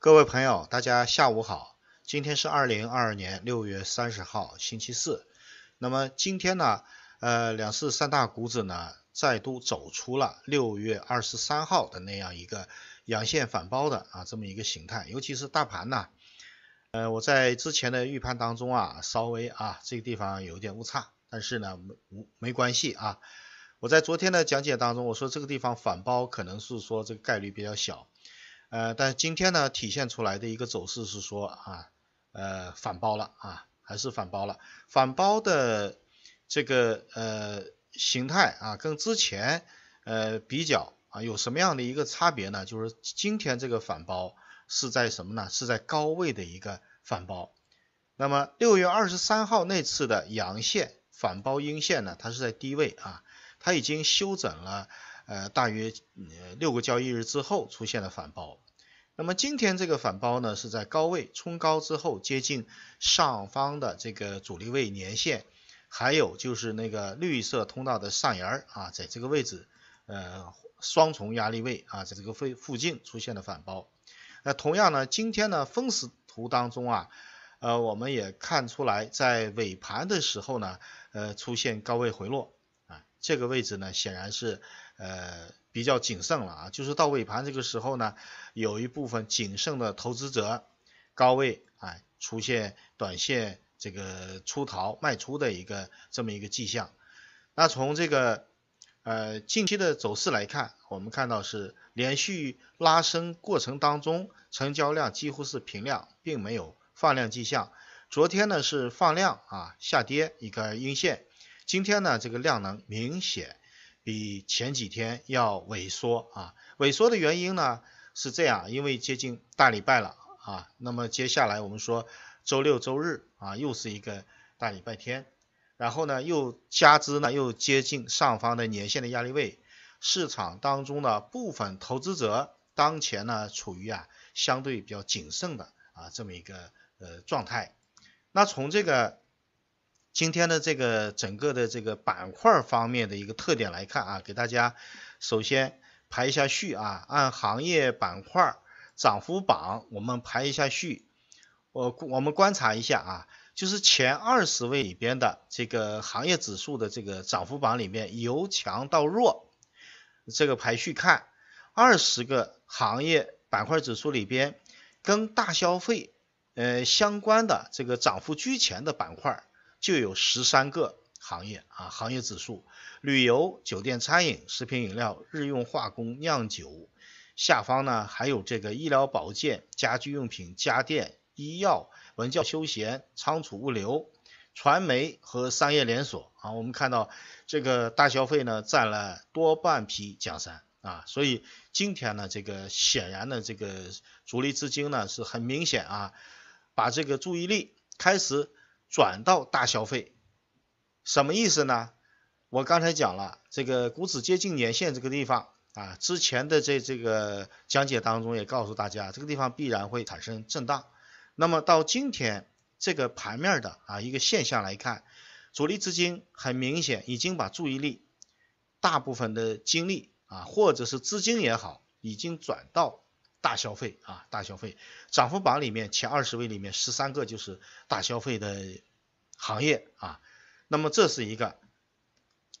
各位朋友，大家下午好。今天是二零二二年六月三十号，星期四。那么今天呢，呃，两市三大股指呢，再度走出了六月二十三号的那样一个阳线反包的啊这么一个形态。尤其是大盘呢，呃，我在之前的预判当中啊，稍微啊这个地方有一点误差，但是呢没无没关系啊。我在昨天的讲解当中，我说这个地方反包可能是说这个概率比较小。呃，但今天呢，体现出来的一个走势是说啊，呃，反包了啊，还是反包了。反包的这个呃形态啊，跟之前呃比较啊，有什么样的一个差别呢？就是今天这个反包是在什么呢？是在高位的一个反包。那么六月二十三号那次的阳线反包阴线呢，它是在低位啊，它已经修整了。呃，大约六个交易日之后出现了反包，那么今天这个反包呢，是在高位冲高之后接近上方的这个阻力位年线，还有就是那个绿色通道的上沿儿啊，在这个位置呃双重压力位啊，在这个附附近出现了反包。那同样呢，今天呢分时图当中啊，呃我们也看出来，在尾盘的时候呢，呃出现高位回落。这个位置呢，显然是，呃，比较谨慎了啊。就是到尾盘这个时候呢，有一部分谨慎的投资者，高位哎，出现短线这个出逃卖出的一个这么一个迹象。那从这个呃近期的走势来看，我们看到是连续拉升过程当中，成交量几乎是平量，并没有放量迹象。昨天呢是放量啊，下跌一个阴线。今天呢，这个量能明显比前几天要萎缩啊，萎缩的原因呢是这样，因为接近大礼拜了啊，那么接下来我们说周六周日啊，又是一个大礼拜天，然后呢，又加之呢，又接近上方的年线的压力位，市场当中呢部分投资者当前呢处于啊相对比较谨慎的啊这么一个呃状态，那从这个。今天的这个整个的这个板块方面的一个特点来看啊，给大家首先排一下序啊，按行业板块涨幅榜我们排一下序。我我们观察一下啊，就是前二十位里边的这个行业指数的这个涨幅榜里面，由强到弱这个排序看，二十个行业板块指数里边跟大消费呃相关的这个涨幅居前的板块。就有十三个行业啊，行业指数，旅游、酒店、餐饮、食品饮料、日用化工、酿酒，下方呢还有这个医疗保健、家居用品、家电、医药、文教休闲、仓储物流、传媒和商业连锁啊。我们看到这个大消费呢占了多半批江山啊，所以今天呢这个显然呢这个主力资金呢是很明显啊，把这个注意力开始。转到大消费，什么意思呢？我刚才讲了，这个股指接近年线这个地方啊，之前的这这个讲解当中也告诉大家，这个地方必然会产生震荡。那么到今天这个盘面的啊一个现象来看，主力资金很明显已经把注意力大部分的精力啊，或者是资金也好，已经转到。大消费啊，大消费，涨幅榜里面前二十位里面十三个就是大消费的行业啊。那么这是一个，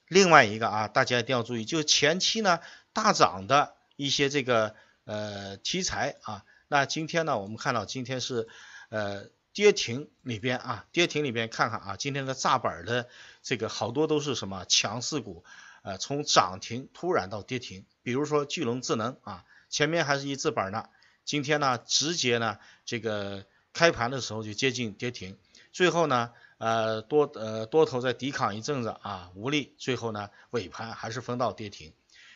另外一个啊，大家一定要注意，就前期呢大涨的一些这个呃题材啊，那今天呢我们看到今天是呃跌停里边啊，跌停里边看看啊，今天的炸板的这个好多都是什么强势股，呃从涨停突然到跌停，比如说巨龙智能啊。前面还是一字板呢，今天呢直接呢这个开盘的时候就接近跌停，最后呢呃多呃多头在抵抗一阵子啊无力，最后呢尾盘还是封到跌停。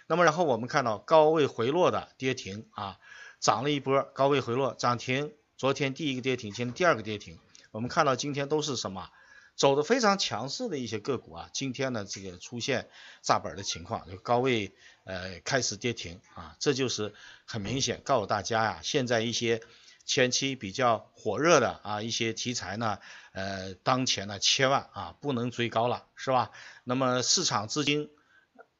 那么然后我们看到高位回落的跌停啊，涨了一波高位回落涨停，昨天第一个跌停，今天第二个跌停。我们看到今天都是什么走的非常强势的一些个股啊，今天呢这个出现炸板的情况，就高位。呃，开始跌停啊，这就是很明显告诉大家呀，现在一些前期比较火热的啊一些题材呢，呃，当前呢千万啊不能追高了，是吧？那么市场资金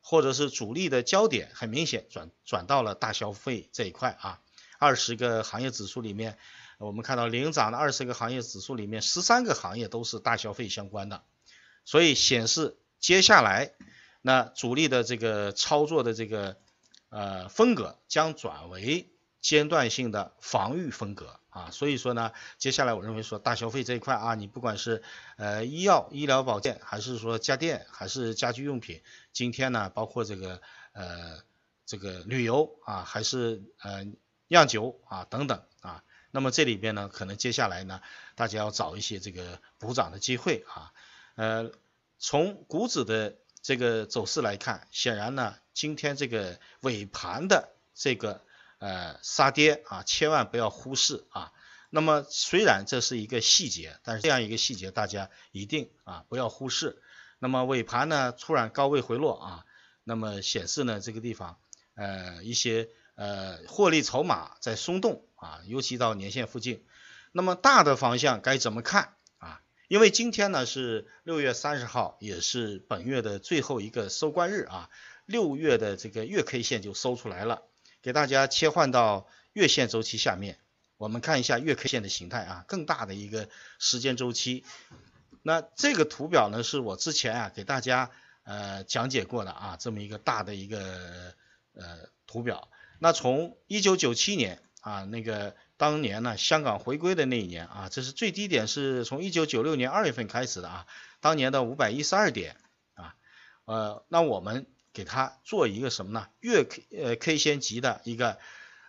或者是主力的焦点，很明显转转到了大消费这一块啊。二十个行业指数里面，我们看到领涨的二十个行业指数里面，十三个行业都是大消费相关的，所以显示接下来。那主力的这个操作的这个呃风格将转为间断性的防御风格啊，所以说呢，接下来我认为说大消费这一块啊，你不管是呃医药、医疗保健，还是说家电，还是家居用品，今天呢，包括这个呃这个旅游啊，还是呃酿酒啊等等啊，那么这里边呢，可能接下来呢，大家要找一些这个补涨的机会啊，呃，从股指的。这个走势来看，显然呢，今天这个尾盘的这个呃杀跌啊，千万不要忽视啊。那么虽然这是一个细节，但是这样一个细节大家一定啊不要忽视。那么尾盘呢突然高位回落啊，那么显示呢这个地方呃一些呃获利筹码在松动啊，尤其到年线附近。那么大的方向该怎么看？因为今天呢是六月三十号，也是本月的最后一个收官日啊，六月的这个月 K 线就收出来了，给大家切换到月线周期下面，我们看一下月 K 线的形态啊，更大的一个时间周期。那这个图表呢是我之前啊给大家呃讲解过的啊，这么一个大的一个呃图表。那从一九九七年啊那个。当年呢，香港回归的那一年啊，这是最低点，是从一九九六年二月份开始的啊。当年的五百一十二点啊，呃，那我们给它做一个什么呢？月 K 呃 K 线级的一个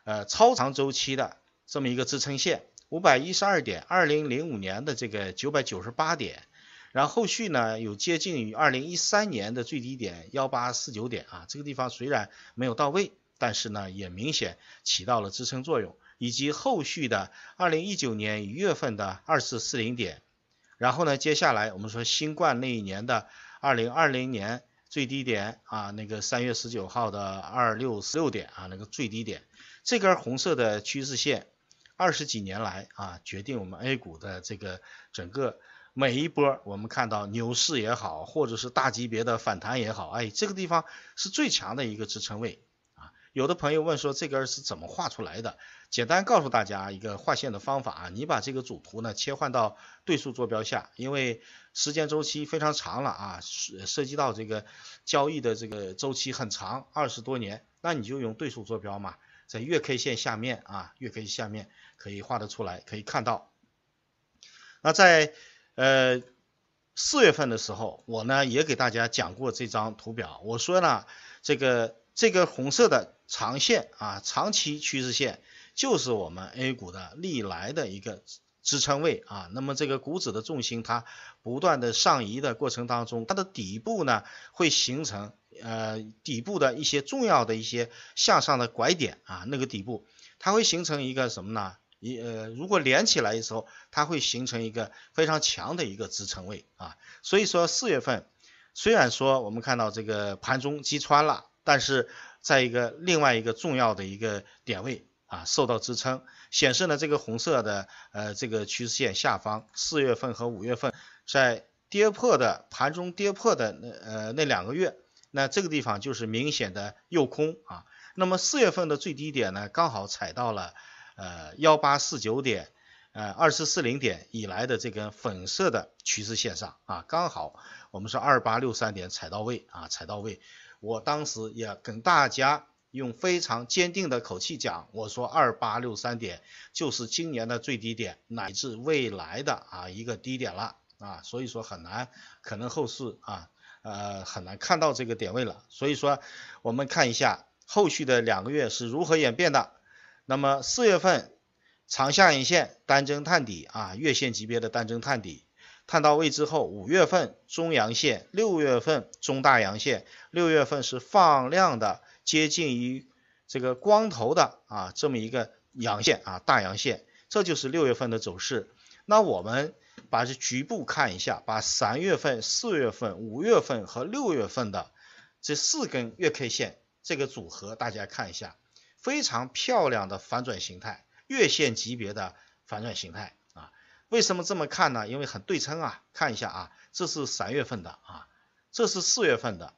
呃超长周期的这么一个支撑线，五百一十二点，二零零五年的这个九百九十八点，然后续呢有接近于二零一三年的最低点幺八四九点啊，这个地方虽然没有到位，但是呢也明显起到了支撑作用。以及后续的二零一九年一月份的二四四零点，然后呢，接下来我们说新冠那一年的二零二零年最低点啊，那个三月十九号的二六十六点啊，那个最低点，这根红色的趋势线二十几年来啊，决定我们 A 股的这个整个每一波，我们看到牛市也好，或者是大级别的反弹也好，哎，这个地方是最强的一个支撑位。有的朋友问说这根是怎么画出来的？简单告诉大家一个画线的方法啊，你把这个主图呢切换到对数坐标下，因为时间周期非常长了啊，涉涉及到这个交易的这个周期很长，二十多年，那你就用对数坐标嘛，在月 K 线下面啊，月 K 下面可以画得出来，可以看到。那在呃四月份的时候，我呢也给大家讲过这张图表，我说呢这个这个红色的。长线啊，长期趋势线就是我们 A 股的历来的一个支撑位啊。那么这个股指的重心它不断的上移的过程当中，它的底部呢会形成呃底部的一些重要的一些向上的拐点啊。那个底部它会形成一个什么呢？一呃，如果连起来的时候，它会形成一个非常强的一个支撑位啊。所以说四月份虽然说我们看到这个盘中击穿了，但是。在一个另外一个重要的一个点位啊，受到支撑，显示呢这个红色的呃这个趋势线下方，四月份和五月份在跌破的盘中跌破的那呃那两个月，那这个地方就是明显的诱空啊。那么四月份的最低点呢，刚好踩到了呃幺八四九点。呃，二四四零点以来的这根粉色的趋势线上啊，刚好我们说二八六三点踩到位啊，踩到位。我当时也跟大家用非常坚定的口气讲，我说二八六三点就是今年的最低点，乃至未来的啊一个低点了啊，所以说很难，可能后市啊呃很难看到这个点位了。所以说我们看一下后续的两个月是如何演变的。那么四月份。长下影线单针探底啊，月线级别的单针探底，探到位之后，五月份中阳线，六月份中大阳线，六月份是放量的，接近于这个光头的啊这么一个阳线啊大阳线，这就是六月份的走势。那我们把这局部看一下，把三月份、四月份、五月份和六月份的这四根月 K 线这个组合，大家看一下，非常漂亮的反转形态。月线级别的反转形态啊，为什么这么看呢？因为很对称啊，看一下啊，这是三月份的啊，这是四月份的，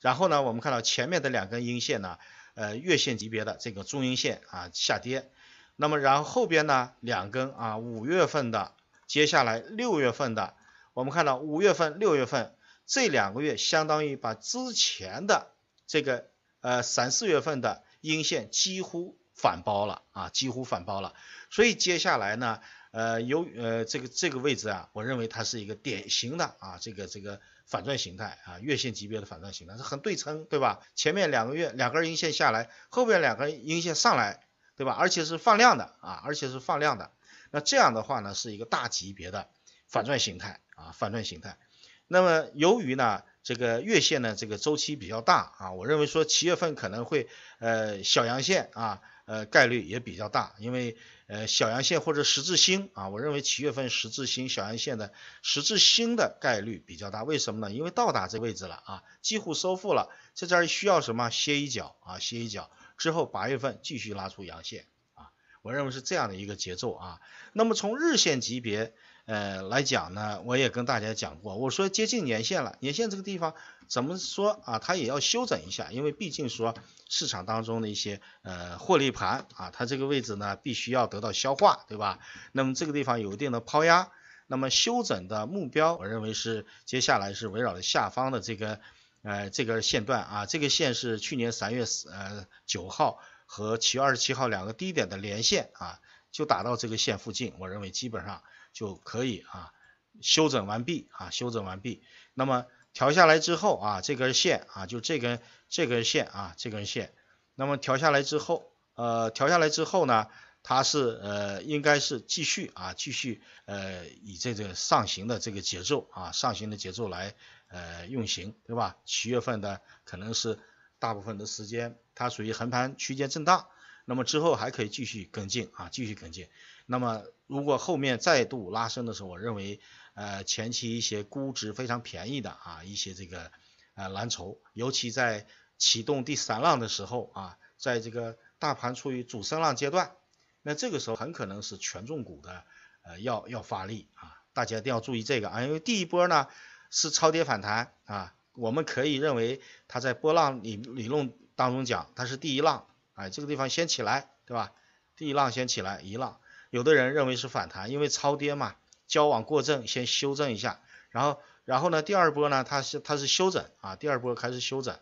然后呢，我们看到前面的两根阴线呢，呃，月线级别的这个中阴线啊下跌，那么然后后边呢两根啊，五月份的，接下来六月份的，我们看到五月份、六月份这两个月相当于把之前的这个呃三四月份的阴线几乎。反包了啊，几乎反包了，所以接下来呢，呃，由呃这个这个位置啊，我认为它是一个典型的啊这个这个反转形态啊月线级别的反转形态，是很对称对吧？前面两个月两根阴线下来，后面两根阴线上来对吧？而且是放量的啊，而且是放量的，那这样的话呢，是一个大级别的反转形态啊反转形态。那么由于呢这个月线呢这个周期比较大啊，我认为说七月份可能会呃小阳线啊。呃，概率也比较大，因为呃小阳线或者十字星啊，我认为七月份十字星、小阳线的十字星的概率比较大。为什么呢？因为到达这位置了啊，几乎收复了，这这儿需要什么？歇一脚啊，歇一脚之后，八月份继续拉出阳线啊，我认为是这样的一个节奏啊。那么从日线级别。呃，来讲呢，我也跟大家讲过，我说接近年线了，年线这个地方怎么说啊？它也要休整一下，因为毕竟说市场当中的一些呃获利盘啊，它这个位置呢必须要得到消化，对吧？那么这个地方有一定的抛压，那么休整的目标，我认为是接下来是围绕着下方的这个呃这个线段啊，这个线是去年三月呃九号和七月二十七号两个低点的连线啊，就打到这个线附近，我认为基本上。就可以啊，修整完毕啊，修整完毕。那么调下来之后啊，这根线啊，就这根这根线啊，这根线。那么调下来之后，呃，调下来之后呢，它是呃，应该是继续啊，继续呃，以这个上行的这个节奏啊，上行的节奏来呃运行，对吧？七月份的可能是大部分的时间，它属于横盘区间震荡。那么之后还可以继续跟进啊，继续跟进。那么如果后面再度拉升的时候，我认为，呃，前期一些估值非常便宜的啊，一些这个呃蓝筹，尤其在启动第三浪的时候啊，在这个大盘处于主升浪阶段，那这个时候很可能是权重股的呃要要发力啊，大家一定要注意这个啊，因为第一波呢是超跌反弹啊，我们可以认为它在波浪理理论当中讲它是第一浪。哎，这个地方先起来，对吧？第一浪先起来，一浪。有的人认为是反弹，因为超跌嘛，交往过正，先修正一下。然后，然后呢？第二波呢？它是它是休整啊，第二波开始休整。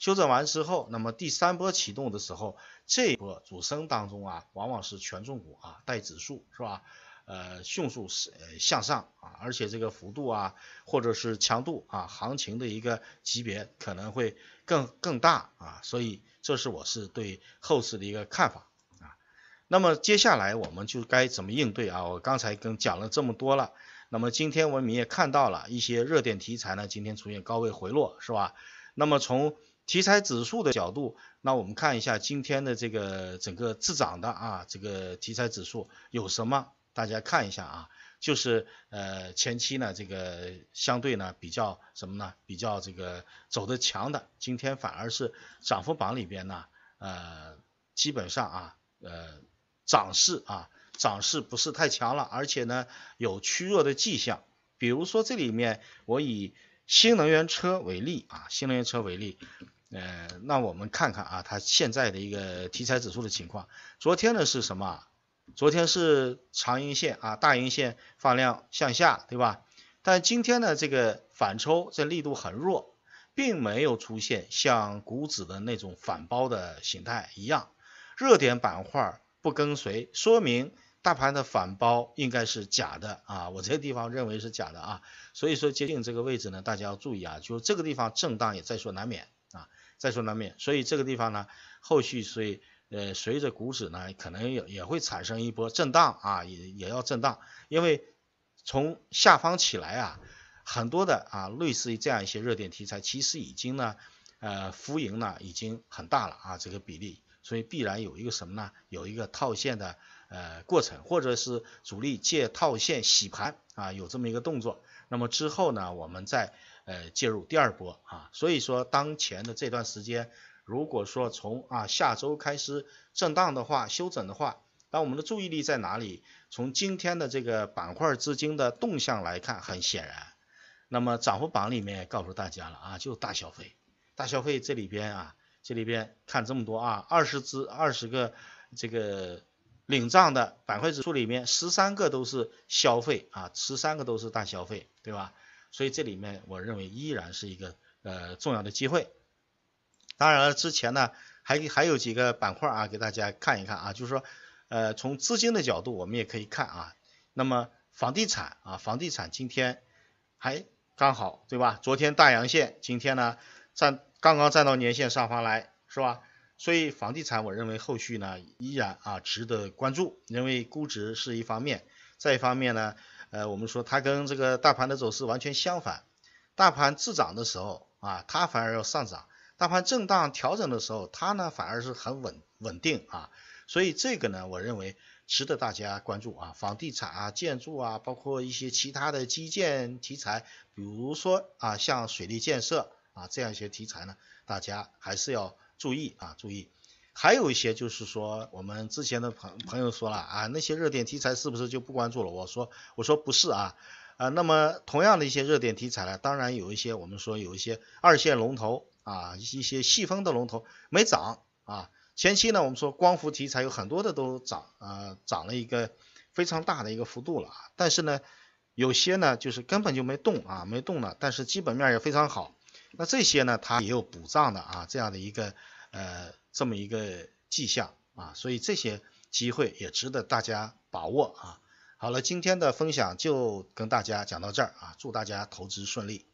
休整完之后，那么第三波启动的时候，这一波主升当中啊，往往是权重股啊带指数是吧？呃，迅速呃向上啊，而且这个幅度啊，或者是强度啊，行情的一个级别可能会。更更大啊，所以这是我是对后市的一个看法啊。那么接下来我们就该怎么应对啊？我刚才跟讲了这么多了，那么今天我们也看到了一些热点题材呢，今天出现高位回落是吧？那么从题材指数的角度，那我们看一下今天的这个整个滞涨的啊这个题材指数有什么？大家看一下啊。就是呃前期呢这个相对呢比较什么呢比较这个走的强的，今天反而是涨幅榜里边呢呃基本上啊呃涨势啊涨势不是太强了，而且呢有趋弱的迹象。比如说这里面我以新能源车为例啊新能源车为例，呃那我们看看啊它现在的一个题材指数的情况，昨天呢是什么？昨天是长阴线啊，大阴线放量向下，对吧？但今天呢，这个反抽这力度很弱，并没有出现像股指的那种反包的形态一样，热点板块不跟随，说明大盘的反包应该是假的啊，我这个地方认为是假的啊，所以说接近这个位置呢，大家要注意啊，就这个地方震荡也在所难免啊，在所难免，所以这个地方呢，后续所以。呃，随着股指呢，可能也也会产生一波震荡啊，也也要震荡，因为从下方起来啊，很多的啊，类似于这样一些热点题材，其实已经呢，呃，浮盈呢已经很大了啊，这个比例，所以必然有一个什么呢？有一个套现的呃过程，或者是主力借套现洗盘啊，有这么一个动作，那么之后呢，我们再呃介入第二波啊，所以说当前的这段时间。如果说从啊下周开始震荡的话，休整的话，那我们的注意力在哪里？从今天的这个板块资金的动向来看，很显然，那么涨幅榜里面告诉大家了啊，就是大消费，大消费这里边啊，这里边看这么多啊，二十只二十个这个领涨的板块指数里面，十三个都是消费啊，十三个都是大消费，对吧？所以这里面我认为依然是一个呃重要的机会。当然了，之前呢还还有几个板块啊，给大家看一看啊，就是说，呃，从资金的角度，我们也可以看啊。那么房地产啊，房地产今天还刚好对吧？昨天大阳线，今天呢站刚刚站到年线上方来，是吧？所以房地产，我认为后续呢依然啊值得关注，因为估值是一方面，再一方面呢，呃，我们说它跟这个大盘的走势完全相反，大盘滞涨的时候啊，它反而要上涨。大盘震荡调整的时候，它呢反而是很稳稳定啊，所以这个呢，我认为值得大家关注啊，房地产啊、建筑啊，包括一些其他的基建题材，比如说啊像水利建设啊这样一些题材呢，大家还是要注意啊，注意。还有一些就是说，我们之前的朋朋友说了啊，那些热点题材是不是就不关注了？我说我说不是啊。啊，那么同样的一些热点题材呢，当然有一些我们说有一些二线龙头啊，一些细分的龙头没涨啊。前期呢，我们说光伏题材有很多的都涨，呃，涨了一个非常大的一个幅度了啊。但是呢，有些呢就是根本就没动啊，没动呢。但是基本面也非常好，那这些呢它也有补涨的啊这样的一个呃这么一个迹象啊，所以这些机会也值得大家把握啊。好了，今天的分享就跟大家讲到这儿啊！祝大家投资顺利。